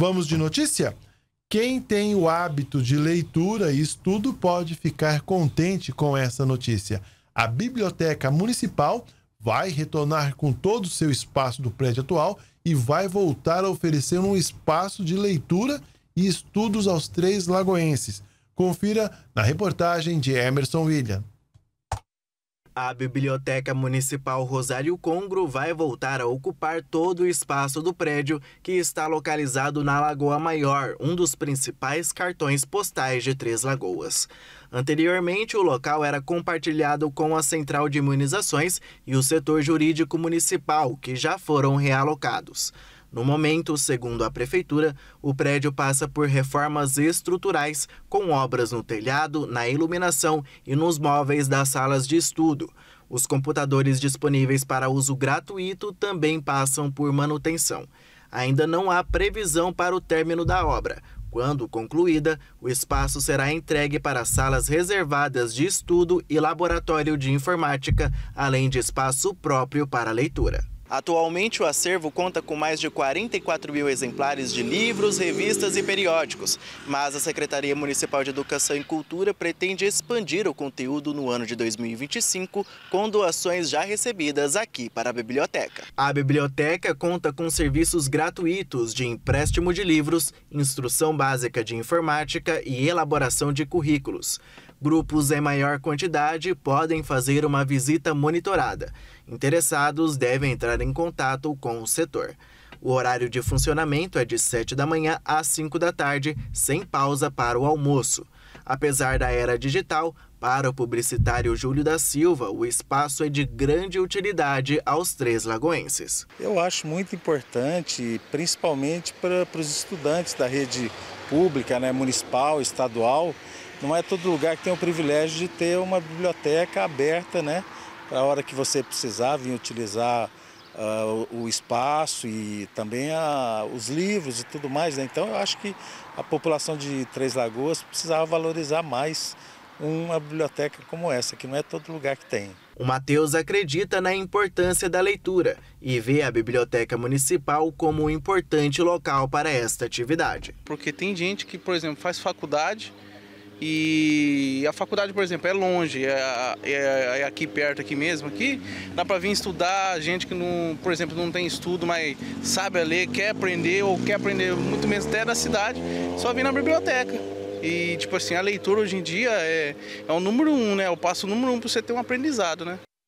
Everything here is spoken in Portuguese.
Vamos de notícia? Quem tem o hábito de leitura e estudo pode ficar contente com essa notícia. A Biblioteca Municipal vai retornar com todo o seu espaço do prédio atual e vai voltar a oferecer um espaço de leitura e estudos aos três lagoenses. Confira na reportagem de Emerson William. A Biblioteca Municipal Rosário Congro vai voltar a ocupar todo o espaço do prédio que está localizado na Lagoa Maior, um dos principais cartões postais de Três Lagoas. Anteriormente, o local era compartilhado com a Central de Imunizações e o setor jurídico municipal, que já foram realocados. No momento, segundo a prefeitura, o prédio passa por reformas estruturais, com obras no telhado, na iluminação e nos móveis das salas de estudo. Os computadores disponíveis para uso gratuito também passam por manutenção. Ainda não há previsão para o término da obra. Quando concluída, o espaço será entregue para salas reservadas de estudo e laboratório de informática, além de espaço próprio para leitura. Atualmente, o acervo conta com mais de 44 mil exemplares de livros, revistas e periódicos, mas a Secretaria Municipal de Educação e Cultura pretende expandir o conteúdo no ano de 2025 com doações já recebidas aqui para a biblioteca. A biblioteca conta com serviços gratuitos de empréstimo de livros, instrução básica de informática e elaboração de currículos. Grupos em maior quantidade podem fazer uma visita monitorada. Interessados devem entrar em contato com o setor. O horário de funcionamento é de 7 da manhã às 5 da tarde, sem pausa para o almoço. Apesar da era digital, para o publicitário Júlio da Silva, o espaço é de grande utilidade aos três lagoenses. Eu acho muito importante, principalmente para, para os estudantes da rede pública, né, municipal, estadual. Não é todo lugar que tem o privilégio de ter uma biblioteca aberta, né? Para a hora que você precisar vir utilizar uh, o espaço e também a, ah, os livros e tudo mais. Né? Então eu acho que a população de Três Lagoas precisava valorizar mais uma biblioteca como essa, que não é todo lugar que tem. O Matheus acredita na importância da leitura e vê a Biblioteca Municipal como um importante local para esta atividade. Porque tem gente que, por exemplo, faz faculdade e a faculdade, por exemplo, é longe, é, é, é aqui perto, aqui mesmo, aqui. Dá para vir estudar, gente que, não, por exemplo, não tem estudo, mas sabe ler, quer aprender ou quer aprender muito menos até da cidade, só vir na biblioteca. E, tipo assim, a leitura hoje em dia é, é o número um, né? É o passo número um para você ter um aprendizado, né?